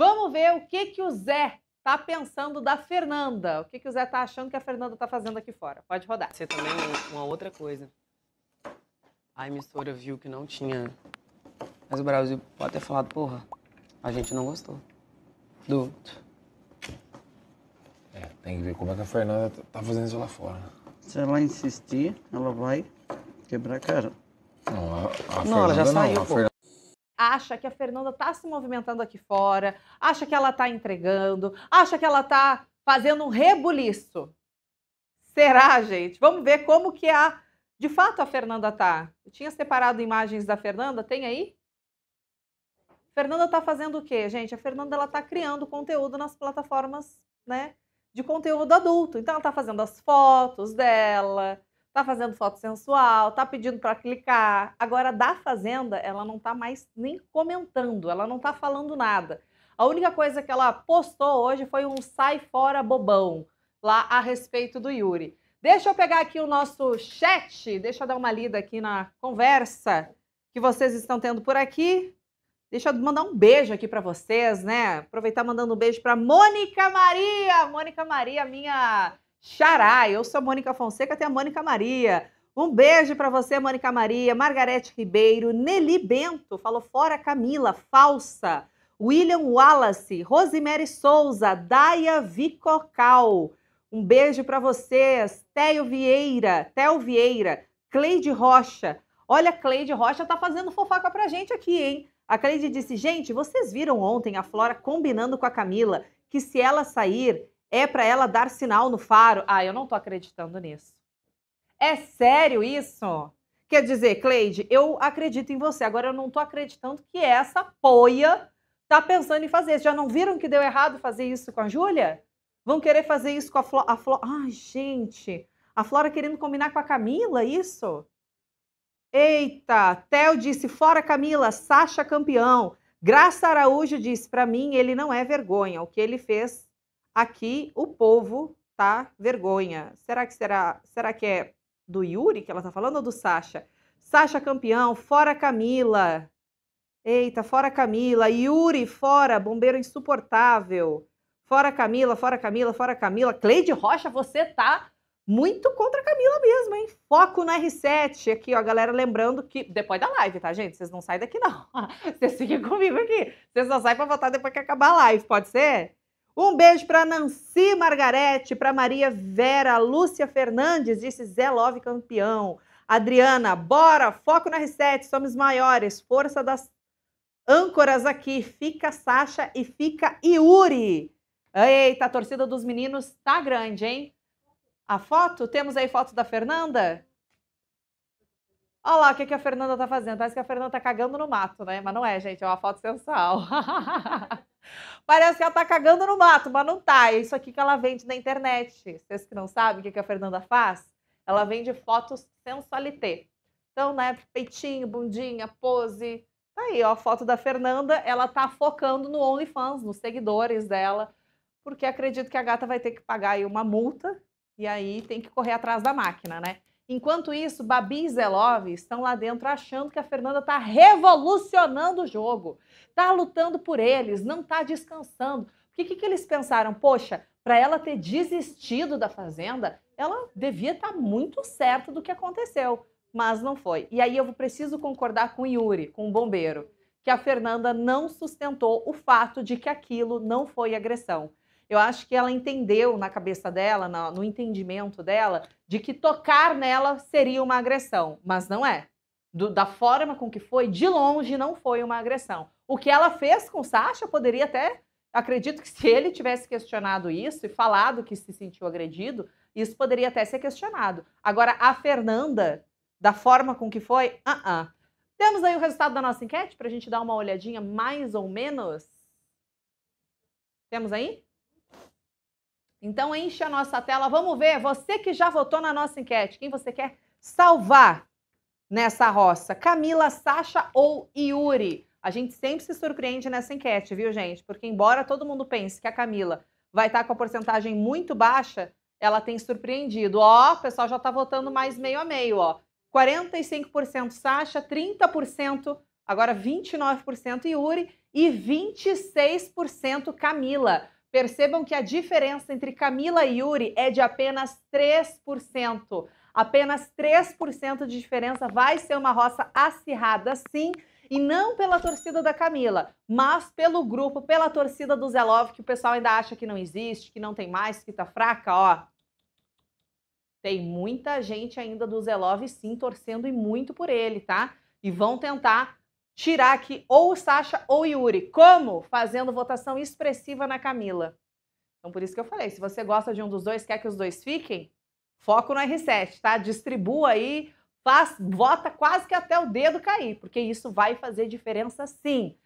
Vamos ver o que, que o Zé tá pensando da Fernanda. O que, que o Zé tá achando que a Fernanda tá fazendo aqui fora. Pode rodar. Você também uma outra coisa. A emissora viu que não tinha. Mas o Brasil pode ter falado, porra, a gente não gostou. Do É, tem que ver como é que a Fernanda tá, tá fazendo isso lá fora. Se ela insistir, ela vai quebrar a cara. Não, a, a não Fernanda ela já não. saiu. A acha que a Fernanda está se movimentando aqui fora, acha que ela está entregando, acha que ela está fazendo um rebuliço. Será, gente? Vamos ver como que a de fato a Fernanda tá. Eu tinha separado imagens da Fernanda, tem aí? Fernanda está fazendo o quê, gente? A Fernanda ela tá criando conteúdo nas plataformas, né, de conteúdo adulto. Então ela está fazendo as fotos dela, tá fazendo foto sensual, tá pedindo para clicar. Agora, da Fazenda, ela não tá mais nem comentando, ela não tá falando nada. A única coisa que ela postou hoje foi um sai fora bobão lá a respeito do Yuri. Deixa eu pegar aqui o nosso chat, deixa eu dar uma lida aqui na conversa que vocês estão tendo por aqui. Deixa eu mandar um beijo aqui para vocês, né? Aproveitar mandando um beijo para Mônica Maria, Mônica Maria, minha Xará. Eu sou a Mônica Fonseca, tem a Mônica Maria. Um beijo para você, Mônica Maria, Margarete Ribeiro, Nelly Bento, falou fora Camila, falsa. William Wallace, Rosemary Souza, Daia Vicocal. Um beijo para vocês, Theo Vieira, Theo Vieira, Cleide Rocha. Olha, Cleide Rocha tá fazendo fofoca pra gente aqui, hein? A Cleide disse: "Gente, vocês viram ontem a Flora combinando com a Camila que se ela sair, é para ela dar sinal no faro. Ah, eu não estou acreditando nisso. É sério isso? Quer dizer, Cleide, eu acredito em você, agora eu não estou acreditando que essa poia tá pensando em fazer. Já não viram que deu errado fazer isso com a Júlia? Vão querer fazer isso com a Flora. Flo... Ai, gente, a Flora querendo combinar com a Camila, isso? Eita, Theo disse, fora Camila, Sacha campeão. Graça Araújo disse, para mim ele não é vergonha, o que ele fez Aqui o povo tá vergonha. Será que será, será que é do Yuri que ela tá falando ou do Sasha? Sasha campeão, fora Camila. Eita, fora Camila, Yuri fora, bombeiro insuportável. Fora Camila, fora Camila, fora Camila. Cleide Rocha, você tá muito contra a Camila mesmo, hein? Foco na R7 aqui, ó, galera, lembrando que depois da live, tá, gente? Vocês não saem daqui não. Vocês fiquem comigo aqui. Vocês não saem para votar depois que acabar a live, pode ser? Um beijo para Nancy Margarete, para Maria Vera, Lúcia Fernandes, disse Zé Love campeão. Adriana, bora, foco na R7, somos maiores, força das âncoras aqui, fica Sasha e fica Yuri. Eita, a torcida dos meninos tá grande, hein? A foto, temos aí foto da Fernanda? Olha lá o que, que a Fernanda tá fazendo, parece que a Fernanda tá cagando no mato, né? Mas não é, gente, é uma foto sensual. Parece que ela tá cagando no mato, mas não tá. É isso aqui que ela vende na internet. Vocês que não sabem o que a Fernanda faz, ela vende fotos sensualité. Então, né, peitinho, bundinha, pose. Tá aí, ó, a foto da Fernanda. Ela tá focando no OnlyFans, nos seguidores dela, porque acredito que a gata vai ter que pagar aí uma multa e aí tem que correr atrás da máquina, né? Enquanto isso, Babi e Zelov estão lá dentro achando que a Fernanda está revolucionando o jogo, está lutando por eles, não está descansando. O que, que eles pensaram? Poxa, para ela ter desistido da Fazenda, ela devia estar tá muito certa do que aconteceu, mas não foi. E aí eu preciso concordar com Yuri, com o bombeiro, que a Fernanda não sustentou o fato de que aquilo não foi agressão eu acho que ela entendeu na cabeça dela, no, no entendimento dela, de que tocar nela seria uma agressão, mas não é. Do, da forma com que foi, de longe não foi uma agressão. O que ela fez com Sasha poderia até, acredito que se ele tivesse questionado isso e falado que se sentiu agredido, isso poderia até ser questionado. Agora, a Fernanda, da forma com que foi, ah, uh, -uh. Temos aí o resultado da nossa enquete para a gente dar uma olhadinha mais ou menos. Temos aí? Então enche a nossa tela. Vamos ver, você que já votou na nossa enquete, quem você quer salvar nessa roça? Camila, Sasha ou Yuri? A gente sempre se surpreende nessa enquete, viu, gente? Porque embora todo mundo pense que a Camila vai estar com a porcentagem muito baixa, ela tem surpreendido. Ó, o pessoal já está votando mais meio a meio, ó. 45% Sasha, 30%, agora 29% Yuri e 26% Camila. Percebam que a diferença entre Camila e Yuri é de apenas 3%. Apenas 3% de diferença vai ser uma roça acirrada, sim, e não pela torcida da Camila, mas pelo grupo, pela torcida do Zelove que o pessoal ainda acha que não existe, que não tem mais, que tá fraca, ó. Tem muita gente ainda do Zelov, sim, torcendo e muito por ele, tá? E vão tentar tirar aqui ou o Sasha ou o Yuri. Como? Fazendo votação expressiva na Camila. Então, por isso que eu falei, se você gosta de um dos dois, quer que os dois fiquem, foco no R7, tá? Distribua aí, faz, vota quase que até o dedo cair, porque isso vai fazer diferença sim.